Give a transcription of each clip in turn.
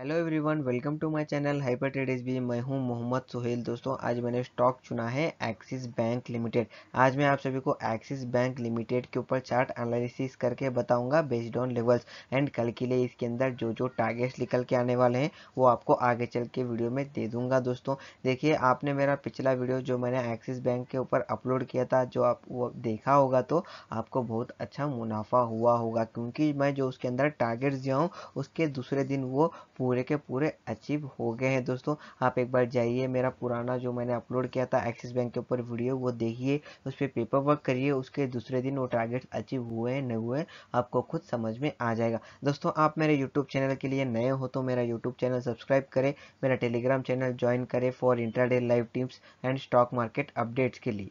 hello everyone welcome to my channel hyper trade S मैं हूं मोहम्मद सुहेल दोस्तों आज मैंने स्टॉक चुना है एक्सिस बैंक लिमिटेड आज मैं आप सभी को एक्सिस बैंक लिमिटेड के ऊपर चार्ट एनालिसिस करके बताऊंगा बेस्ड ऑन लेवल्स एंड कल के लिए इसके अंदर जो जो टारगेट्स निकल के आने वाले हैं वो आपको आगे चल के वीडियो में दे दूंगा दोस्तों देखिए आपने मेरा पिछला वीडियो जो मैंने एक्सिस बैंक के ऊपर अपलोड किया था जो आप वो देखा होगा तो आपको बहुत अच्छा मुनाफा हुआ होगा क्योंकि मैं जो उसके अंदर टारगेट्स दिया हूँ उसके दूसरे दिन वो पूरे के पूरे अचीव हो गए हैं दोस्तों आप एक बार जाइए मेरा पुराना जो मैंने अपलोड किया था एक्सिस बैंक के ऊपर वीडियो वो देखिए उस पर पेपर वर्क करिए उसके दूसरे दिन वो टारगेट अचीव हुए हैं नहीं हुए आपको खुद समझ में आ जाएगा दोस्तों आप मेरे यूट्यूब चैनल के लिए नए हो तो मेरा यूट्यूब चैनल सब्सक्राइब करें मेरा टेलीग्राम चैनल ज्वाइन करें for intraday live tips and stock market updates के लिए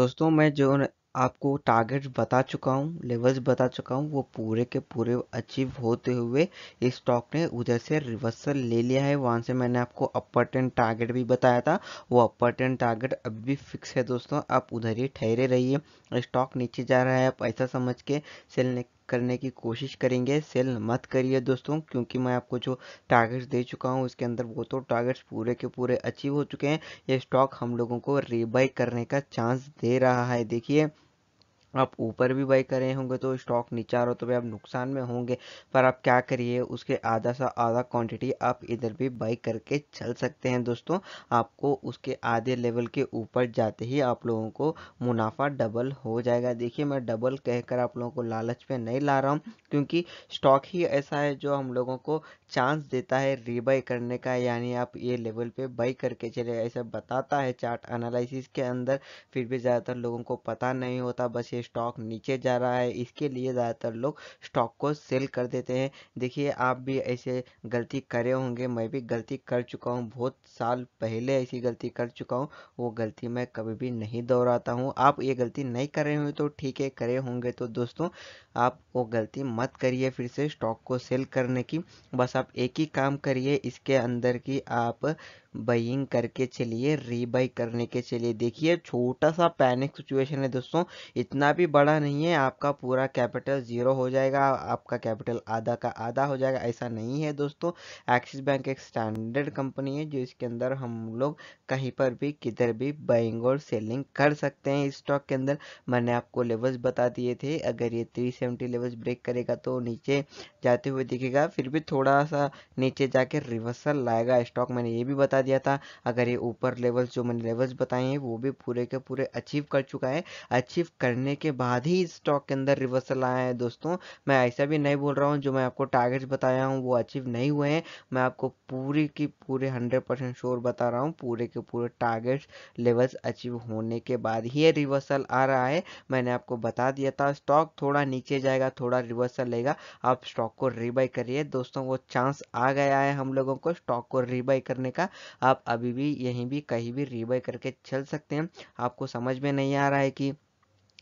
दोस्तों मैं जो आपको टारगेट बता चुका हूँ लेवल्स बता चुका हूँ वो पूरे के पूरे अचीव होते हुए इस स्टॉक ने उधर से रिवर्सल ले लिया है वहाँ से मैंने आपको अपर टेन टारगेट भी बताया था वो अपर टेन टारगेट अभी भी फिक्स है दोस्तों आप उधर ही ठहरे रहिए स्टॉक नीचे जा रहा है आप ऐसा समझ के सेल करने की कोशिश करेंगे सेल मत करिए दोस्तों क्योंकि मैं आपको जो टारगेट्स दे चुका हूँ उसके अंदर वो तो टारगेट्स पूरे के पूरे अचीव हो चुके हैं ये स्टॉक हम लोगों को रीबाई करने का चांस दे रहा है देखिए आप ऊपर भी बाई करे होंगे तो स्टॉक नीचे आ रहा हो तो भाई आप नुकसान में होंगे पर आप क्या करिए उसके आधा सा आधा क्वांटिटी आप इधर भी बाई करके चल सकते हैं दोस्तों आपको उसके आधे लेवल के ऊपर जाते ही आप लोगों को मुनाफा डबल हो जाएगा देखिए मैं डबल कहकर आप लोगों को लालच में नहीं ला रहा हूँ क्योंकि स्टॉक ही ऐसा है जो हम लोगों को चांस देता है रीबाई करने का यानी आप ये लेवल पर बाई करके चले ऐसा बताता है चार्ट एनालिसिस के अंदर फिर भी ज़्यादातर लोगों को पता नहीं होता बस ये स्टॉक नीचे जा रहा है इसके लिए ज़्यादातर लोग स्टॉक को सेल कर देते हैं देखिए आप भी ऐसे गलती करे होंगे मैं भी गलती कर चुका हूँ बहुत साल पहले ऐसी गलती कर चुका हूँ वो गलती मैं कभी भी नहीं दोहराता हूँ आप ये गलती नहीं कर रहे हों तो ठीक है करे होंगे तो दोस्तों आप वो गलती मत करिए फिर से स्टॉक को सेल करने की बस आप एक ही काम करिए इसके अंदर की आप बाइंग करके चलिए रीबाई करने के चलिए देखिए छोटा सा पैनिक सिचुएशन है दोस्तों इतना भी बड़ा नहीं है आपका पूरा कैपिटल ज़ीरो हो जाएगा आपका कैपिटल आधा का आधा हो जाएगा ऐसा नहीं है दोस्तों एक्सिस बैंक एक स्टैंडर्ड कंपनी है जो इसके अंदर हम लोग कहीं पर भी किधर भी बाइंग और सेलिंग कर सकते हैं इस स्टॉक के अंदर मैंने आपको लेवल्स बता दिए थे अगर ये सेवेंटी लेवल्स ब्रेक करेगा तो नीचे जाते हुए दिखेगा फिर भी थोड़ा सा नीचे जाके रिवर्सल लाएगा स्टॉक मैंने ये भी बता बता दिया था अगर ये ऊपर लेवल्स जो मैंने लेवल्स बताए हैं वो भी पूरे के पूरे अचीव कर चुका है अचीव करने के बाद ही स्टॉक के अंदर रिवर्सल आया है दोस्तों मैं ऐसा भी नहीं बोल रहा हूँ जो मैं आपको टारगेट्स बताया हूँ वो अचीव नहीं हुए हैं मैं आपको पूरी की पूरे हंड्रेड परसेंट श्योर बता रहा हूँ पूरे के पूरे टारगेट्स लेवल्स अचीव होने के बाद ही रिवर्सल आ रहा है मैंने आपको बता दिया था स्टॉक थोड़ा नीचे जाएगा थोड़ा रिवर्सल लेगा आप स्टॉक को रिबाई करिए दोस्तों वो चांस आ गया है हम लोगों को स्टॉक को रिबाई करने का आप अभी भी यहीं भी कहीं भी रिवाई करके चल सकते हैं आपको समझ में नहीं आ रहा है कि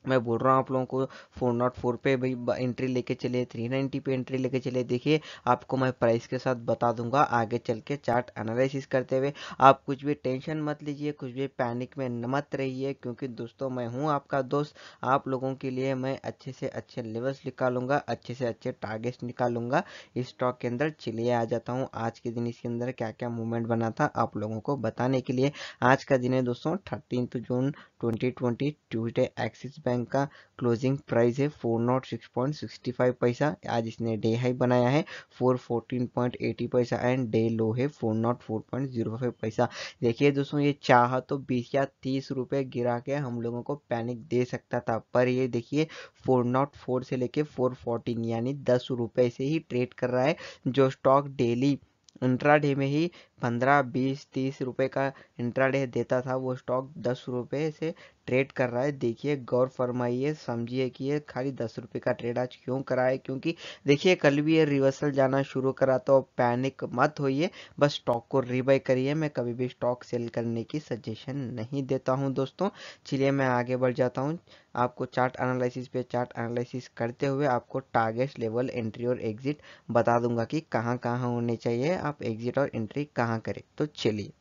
मैं बोल रहा हूँ आप लोगों को फोर नॉट फोर पे भाई एंट्री लेके चलिए थ्री नाइन्टी पे एंट्री लेके चलिए देखिए आपको मैं प्राइस के साथ बता दूंगा आगे चल के चार्ट एनालिसिस करते हुए आप कुछ भी टेंशन मत लीजिए कुछ भी पैनिक में न मत रहिए क्योंकि दोस्तों मैं हूँ आपका दोस्त आप लोगों के लिए मैं अच्छे से अच्छे लेवल्स निकालूंगा अच्छे से अच्छे टारगेट्स निकालूंगा इस स्टॉक के अंदर चलिए आ जाता हूँ आज के दिन इसके अंदर क्या क्या मूवमेंट बना था आप लोगों को बताने के लिए आज का दिन है दोस्तों thirteen June twenty twenty Tuesday Axis bank bank का क्लोजिंग प्राइस है four nought six point sixty five पैसा आज इसने डे हाई बनाया है फोर फोर्टीन पॉइंट एटी पैसा एंड डे लो है four nought four point zero five पैसा देखिए दोस्तों ये चाह तो बीस या तीस रुपये गिरा के हम लोगों को पैनिक दे सकता था पर ये देखिए फोर नॉट फोर से लेके फोर फोर्टीन यानी दस रुपये से ही ट्रेड कर रहा है जो स्टॉक डेली इंट्राडे में ही पंद्रह बीस तीस रुपए का इंट्राडे देता था वो स्टॉक दस रुपए से ट्रेड कर रहा है देखिए गौर फरमाइए समझिए कि ये खाली दस रुपये का ट्रेड आज क्यों करा है क्योंकि देखिए कल भी ये रिवर्सल जाना शुरू करा तो पैनिक मत होइए बस स्टॉक को रिबाई करिए मैं कभी भी स्टॉक सेल करने की सजेशन नहीं देता हूँ दोस्तों चलिए मैं आगे बढ़ जाता हूँ आपको चार्ट एनालिसिस पे चार्ट एनालिसिस करते हुए आपको टारगेट लेवल एंट्री और एग्जिट बता दूंगा कि कहाँ कहाँ होने चाहिए आप एग्जिट और एंट्री कहाँ करें तो चलिए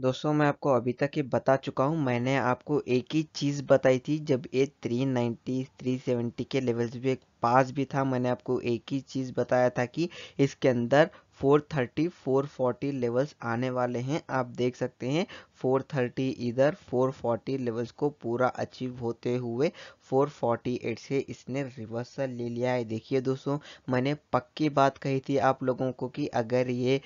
दोस्तों मैं आपको अभी तक ये बता चुका हूँ मैंने आपको एक ही चीज़ बताई थी जब ये 390, 370 के लेवल्स भी एक पास भी था मैंने आपको एक ही चीज़ बताया था कि इसके अंदर 430, 440 लेवल्स आने वाले हैं आप देख सकते हैं 430 इधर 440 लेवल्स को पूरा अचीव होते हुए 448 से इसने रिवर्सल ले लिया है देखिए दोस्तों मैंने पक्की बात कही थी आप लोगों को कि अगर ये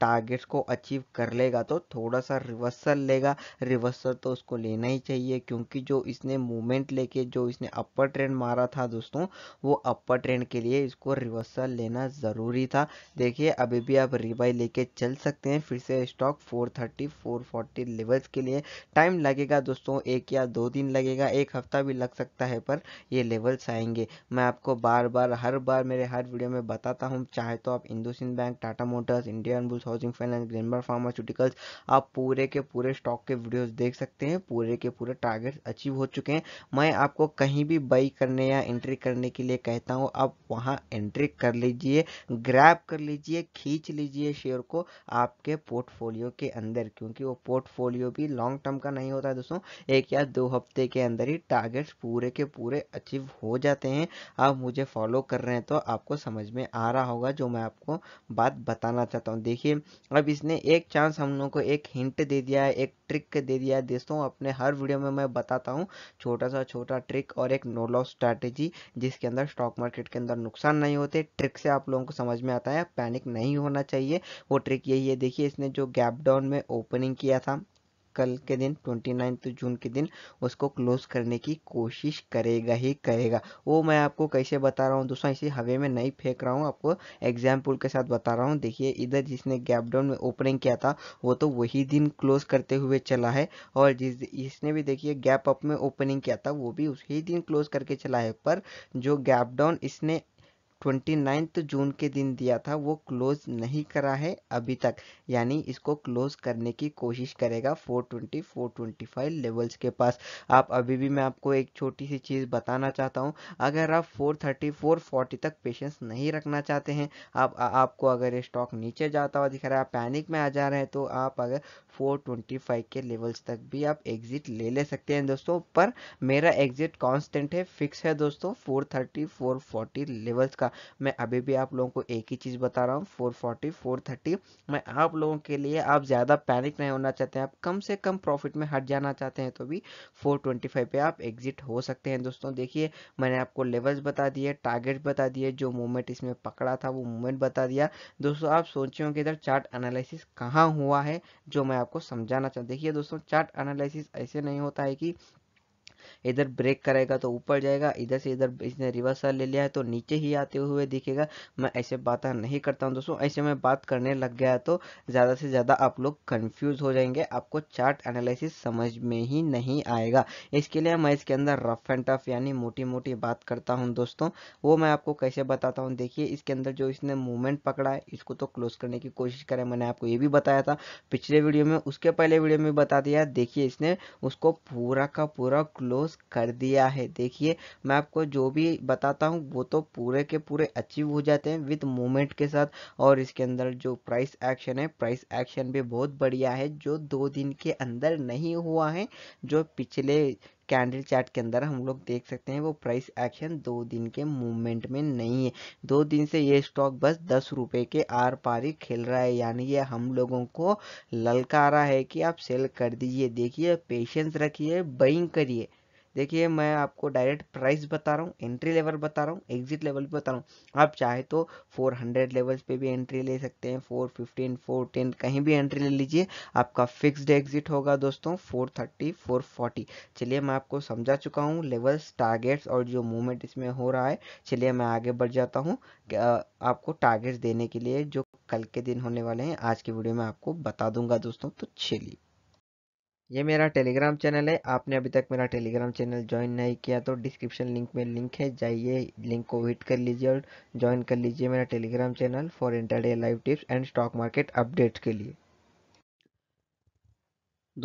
टारगेट्स को अचीव कर लेगा तो थोड़ा सा रिवर्सल लेगा रिवर्सल तो उसको लेना ही चाहिए क्योंकि जो इसने मूवमेंट लेके जो इसने अपर ट्रेंड मारा था दोस्तों वो अपर ट्रेंड के लिए इसको रिवर्सल लेना ज़रूरी था देखिए अभी भी आप रिबाई लेके चल सकते हैं फिर से stock four thirty active levels के लिए टाइम लगेगा दोस्तों एक या दो दिन लगेगा एक हफ्ता भी लग सकता है पर ये लेवल्स आएंगे मैं आपको बार बार हर बार मेरे हर वीडियो में बताता हूँ चाहे तो आप IndusInd bank Tata Motors Indian Bulls housing finance ग्रेनबर फार्मास्यूटिकल्स आप पूरे के पूरे स्टॉक के वीडियोज देख सकते हैं पूरे के पूरे टारगेट्स अचीव हो चुके हैं मैं आपको कहीं भी बाई करने या एंट्री करने के लिए कहता हूँ आप वहाँ एंट्री कर लीजिए ग्रैप कर लीजिए खींच लीजिए शेयर को आपके पोर्टफोलियो के अंदर क्योंकि वो पोर्ट पोर्टफोलियो भी लॉन्ग टर्म का नहीं होता है दोस्तों एक या दो हफ्ते के अंदर ही टारगेट्स पूरे के पूरे अचीव हो जाते हैं आप मुझे फॉलो कर रहे हैं तो आपको समझ में आ रहा होगा जो मैं आपको बात बताना चाहता हूँ देखिए अब इसने एक चांस हम लोग को एक हिंट दे दिया है एक ट्रिक दे दिया है दोस्तों अपने हर वीडियो में मैं बताता हूँ छोटा सा छोटा ट्रिक और एक नो लॉस स्ट्रैटेजी जिसके अंदर स्टॉक मार्केट के अंदर नुकसान नहीं होते ट्रिक से आप लोगों को समझ में आता है पैनिक नहीं होना चाहिए वो ट्रिक यही है देखिए इसने जो गैप डाउन में ओपनिंग किया था कल के दिन ट्वेंटी नाइन्थ जून के दिन उसको क्लोज करने की कोशिश करेगा ही करेगा वो मैं आपको कैसे बता रहा हूँ दोस्तों इसी हवे में नहीं फेंक रहा हूँ आपको एग्जाम्पल के साथ बता रहा हूँ देखिए इधर जिसने गैपडाउन में ओपनिंग किया था वो तो वही दिन क्लोज करते हुए चला है और जिस इसने भी देखिए गैप अप में ओपनिंग किया था वो भी उसी दिन क्लोज करके चला है पर जो गैपडाउन इसने ट्वेंटी नाइन्थ जून के दिन दिया था वो क्लोज़ नहीं करा है अभी तक यानी इसको क्लोज़ करने की कोशिश करेगा 420 425 लेवल्स के पास आप अभी भी मैं आपको एक छोटी सी चीज़ बताना चाहता हूँ अगर आप 430 440 तक पेशेंस नहीं रखना चाहते हैं आप आ, आपको अगर ये स्टॉक नीचे जाता हुआ दिख रहा है आप पैनिक में आ जा रहे हैं तो आप अगर 425 के लेवल्स तक भी आप एग्ज़िट ले ले सकते हैं दोस्तों पर मेरा एग्ज़िट कॉन्स्टेंट है फिक्स है दोस्तों फोर थर्टी लेवल्स का था मैं अभी भी आप लोगों को एक ही चीज़ बता रहा हूँ फोर फोर्टी फोर थर्टी मैं आप लोगों के लिए आप ज़्यादा पैनिक नहीं होना चाहते हैं आप कम से कम प्रॉफिट में हट जाना चाहते हैं तो भी फोर ट्वेंटी फाइव पे आप एग्जिट हो सकते हैं दोस्तों देखिए मैंने आपको लेवल्स बता दिए टारगेट बता दिए जो मूवमेंट इसमें पकड़ा था वो मूवमेंट बता दिया दोस्तों आप सोचे होंगे इधर चार्ट एनालिसिस कहाँ हुआ है जो मैं आपको समझाना चाहता देखिए दोस्तों चार्ट एनालिसिस ऐसे नहीं होता है कि इधर ब्रेक करेगा तो ऊपर जाएगा इधर से इधर इसने रिवर्सल ले लिया है तो नीचे ही आते हुए दिखेगा मैं ऐसे बात नहीं करता हूँ दोस्तों ऐसे में बात करने लग गया तो ज़्यादा से ज़्यादा आप लोग कन्फ्यूज़ हो जाएंगे आपको चार्ट एनालिसिस समझ में ही नहीं आएगा इसके लिए मैं इसके अंदर रफ एंड टफ यानी मोटी मोटी बात करता हूँ दोस्तों वो मैं आपको कैसे बताता हूँ देखिए इसके अंदर जो इसने मूवमेंट पकड़ा है इसको तो क्लोज करने की कोशिश करें मैंने आपको ये भी बताया था पिछले वीडियो में उसके पहले वीडियो में बता दिया देखिए इसने उसको पूरा का पूरा क्लोज क्लोज कर दिया है देखिए मैं आपको जो भी बताता हूँ वो तो पूरे के पूरे अचीव हो जाते हैं विद मूवमेंट के साथ और इसके अंदर जो प्राइस एक्शन है प्राइस एक्शन भी बहुत बढ़िया है जो दो दिन के अंदर नहीं हुआ है जो पिछले कैंडल चार्ट के अंदर हम लोग देख सकते हैं वो प्राइस एक्शन दो दिन के मूवमेंट में नहीं है दो दिन से ये स्टॉक बस दस रुपये के आर पारी खेल रहा है यानी ये हम लोगों को ललकारा है कि आप सेल कर दीजिए देखिए पेशेंस रखिए बइंग करिए देखिए मैं आपको डायरेक्ट प्राइस बता रहा हूँ एंट्री लेवल बता रहा हूँ एग्जिट लेवल भी बता रहा हूँ आप चाहे तो 400 लेवल्स पे भी एंट्री ले सकते हैं 415 410 कहीं भी एंट्री ले लीजिए आपका फिक्स्ड एग्जिट होगा दोस्तों 430 440 चलिए मैं आपको समझा चुका हूँ लेवल्स टारगेट्स और जो मूवमेंट इसमें हो रहा है चलिए मैं आगे बढ़ जाता हूँ आपको टारगेट्स देने के लिए जो कल के दिन होने वाले हैं आज की वीडियो में आपको बता दूंगा दोस्तों तो चलिए ये मेरा टेलीग्राम चैनल है आपने अभी तक मेरा टेलीग्राम चैनल ज्वाइन नहीं किया तो डिस्क्रिप्शन लिंक में लिंक है जाइए लिंक को हिट कर लीजिए और ज्वाइन कर लीजिए मेरा Telegram channel for intraday live tips and stock market update के लिए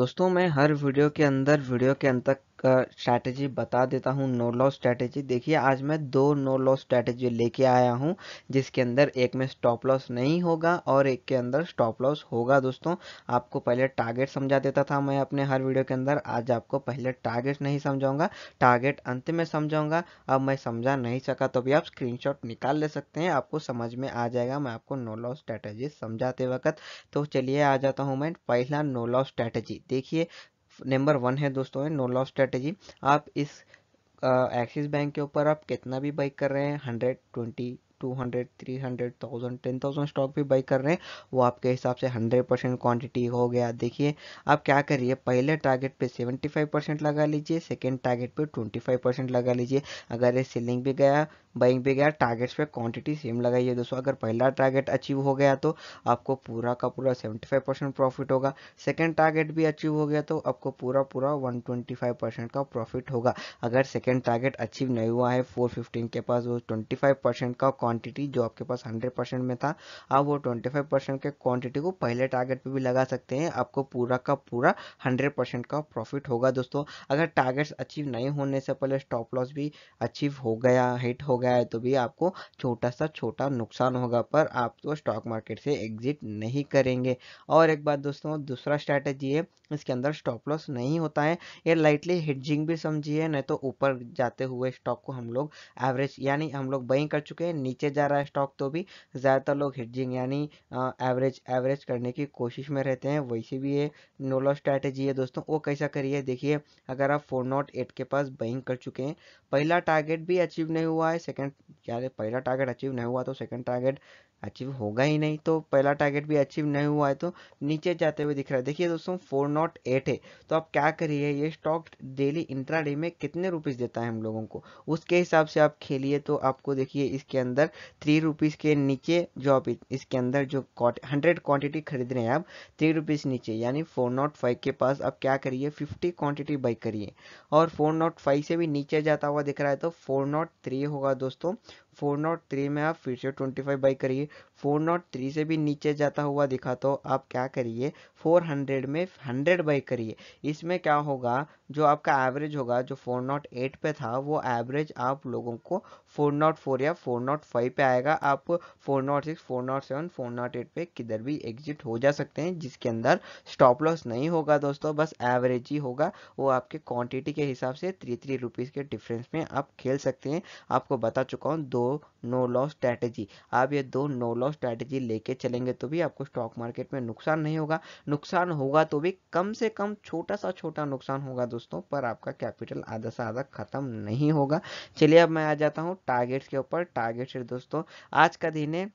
दोस्तों मैं हर वीडियो के अंदर वीडियो के अंत तक स्ट्रैटेजी बता देता हूँ नो लॉस स्ट्रैटेजी देखिए आज मैं दो नो लॉस स्ट्रैटेजी लेके आया हूँ जिसके अंदर एक में स्टॉप लॉस नहीं होगा और एक के अंदर स्टॉप लॉस होगा दोस्तों आपको पहले टारगेट समझा देता था मैं अपने हर वीडियो के अंदर आज आपको पहले टारगेट नहीं समझाऊंगा टारगेट अंत में समझाऊंगा अब मैं समझा नहीं सका तो भी आप स्क्रीन निकाल ले सकते हैं आपको समझ में आ जाएगा मैं आपको नो लॉस स्ट्रैटेजी समझाते वक्त तो चलिए आ जाता हूँ मैं पहला नो लॉस स्ट्रैटेजी देखिए नंबर वन है दोस्तों है नो लॉस स्ट्रेटेजी आप इस एक्सिस बैंक के ऊपर आप कितना भी बाइक कर रहे हैं hundred twenty two hundred three hundred thousand ten thousand stock भी बाई कर रहे हैं वो आपके हिसाब से हंड्रेड परसेंट क्वान्टिटी हो गया देखिए आप क्या करिए पहले टारगेट पे सेवेंटी फाइव परसेंट लगा लीजिए सेकेंड टारगेट पे ट्वेंटी फाइव परसेंट लगा लीजिए अगर ये सेलिंग भी गया बाइंग पे गया टारगेट्स पे क्वांटिटी सेम लगाई है दोस्तों अगर पहला टारगेट अचीव हो गया तो आपको पूरा का पूरा 75 परसेंट प्रॉफिट होगा सेकेंड टारगेट भी अचीव हो गया तो आपको पूरा पूरा 125 परसेंट का प्रॉफिट होगा अगर सेकेंड टारगेट अचीव नहीं हुआ है 415 के पास वो 25 परसेंट का क्वांटिटी जो आपके पास हंड्रेड परसेंट में था आप वो ट्वेंटी परसेंट के क्वान्टिटी को पहले टारगेट पर भी लगा सकते हैं आपको पूरा का पूरा हंड्रेड परसेंट का प्रॉफिट होगा दोस्तों अगर टारगेट्स अचीव नहीं होने से पहले स्टॉप लॉस भी अचीव हो गया हिट हो गया है तो भी आपको छोटा सा छोटा नुकसान होगा पर आप तो स्टॉक मार्केट से एग्जिट नहीं करेंगे और एक बात दोस्तों दूसरा स्ट्रैटेजी है इसके अंदर स्टॉप लॉस नहीं होता है ये लाइटली हेजिंग भी समझिए नहीं तो ऊपर जाते हुए स्टॉक को हम लोग एवरेज यानी हम लोग बई कर चुके हैं नीचे जा रहा है स्टॉक तो भी ज़्यादातर लोग हेजिंग यानी एवरेज एवरेज करने की कोशिश में रहते हैं वैसे भी ये नो स्ट्रैटेजी है दोस्तों वो कैसा करिए देखिए अगर आप फोर के पास बइंग कर चुके हैं पहला टारगेट भी अचीव नहीं हुआ है सेकंड क्या पहला टारगेट अचीव नहीं हुआ तो सेकंड टारगेट अचीव होगा ही नहीं तो पहला टारगेट भी अचीव नहीं हुआ है तो नीचे जाते हुए दिख रहा है देखिए दोस्तों फोर नॉट एट है तो आप क्या करिए ये स्टॉक डेली डे में कितने रुपीस देता है हम लोगों को उसके हिसाब से आप खेलिए तो आपको देखिए इसके अंदर थ्री रुपीस के नीचे जो आप इसके अंदर जो हंड्रेड क्वान्टिटी खरीद रहे हैं आप थ्री रुपीज़ नीचे यानी फोर नॉट फाइव के पास आप क्या करिए फिफ्टी क्वान्टिटी बाई करिए और फोर नॉट फाइव से भी नीचे जाता हुआ दिख रहा है तो फोर नॉट थ्री होगा दोस्तों फोर नॉट थ्री में आप फिर से ट्वेंटी फाइव बाई करिए फोर नॉट थ्री से भी नीचे जाता हुआ दिखा तो आप क्या करिए फोर हंड्रेड में हंड्रेड बाई करिए इसमें क्या होगा जो आपका एवरेज होगा जो 408 पे था वो एवरेज आप लोगों को 404 या 405 पे आएगा आप 406, 407, 408 पे किधर भी एग्जिट हो जा सकते हैं जिसके अंदर स्टॉप लॉस नहीं होगा दोस्तों बस एवरेज ही होगा वो आपके क्वांटिटी के हिसाब से थ्री थ्री रुपीज़ के डिफरेंस में आप खेल सकते हैं आपको बता चुका हूँ दो नो लॉस स्ट्रैटेजी आप ये दो नो लॉस स्ट्रैटेजी लेके चलेंगे तो भी आपको स्टॉक मार्केट में नुकसान नहीं होगा नुकसान होगा तो भी कम से कम छोटा सा छोटा नुकसान होगा दोस्तों दोस्तों पर आपका कैपिटल आधा से आधा खत्म नहीं होगा चलिए अब मैं आ जाता हूँ टारगेट्स के ऊपर टारगेट्स दोस्तों आज का दिन है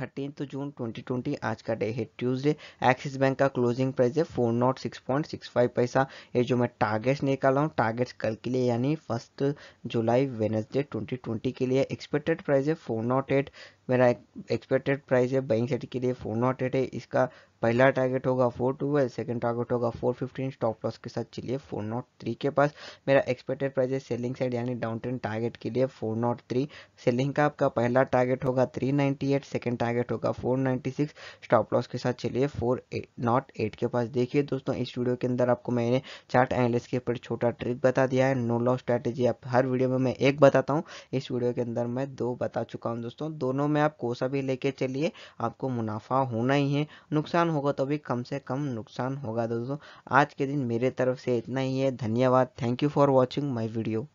थर्टीन जून 2020 आज का डे है ट्यूसडे एक्सिस बैंक का क्लोजिंग प्राइस है four nought six point six five पैसा ये जो मैं टारगेट्स निकाला हूँ टारगेट्स कल के लिए यानी फर्स्ट जुलाई वेनसडे 2020 के लिए एक्सपेक्टेड प्राइस है फोर नॉट एट मेरा एक्सपेक्टेड प्राइस है बाइंग सेट के लिए फोर नॉट एट है इसका पहला टारगेट होगा फोर टूवेल्व सेकेंड टारगेट होगा फोर फिफ्टीन स्टॉप लॉस के साथ चलिए फोर नॉट थ्री के पास मेरा एक्सपेक्टेड प्राइस है सेलिंग साइड यानी डाउन ट्रेंड टारगेट के लिए फोर नॉट थ्री सेलिंग का आपका पहला टारगेट होगा three ninety eight second target होगा four ninety six stop loss के साथ चलिए फोर नॉट एट के पास देखिए दोस्तों इस वीडियो के अंदर आपको मैंने चार्ट एनालिस के ऊपर छोटा ट्रिक बता दिया है नो लॉस स्ट्रैटेजी आप हर वीडियो में मैं एक बताता हूँ इस वीडियो के अंदर मैं दो बता चुका हूँ दोस्तों दोनों में आप कोसा भी लेके चलिए आपको मुनाफा होना ही है नुकसान होगा तो भी कम से कम नुकसान होगा दोस्तों आज के दिन मेरे तरफ से इतना ही है धन्यवाद thank you for watching my video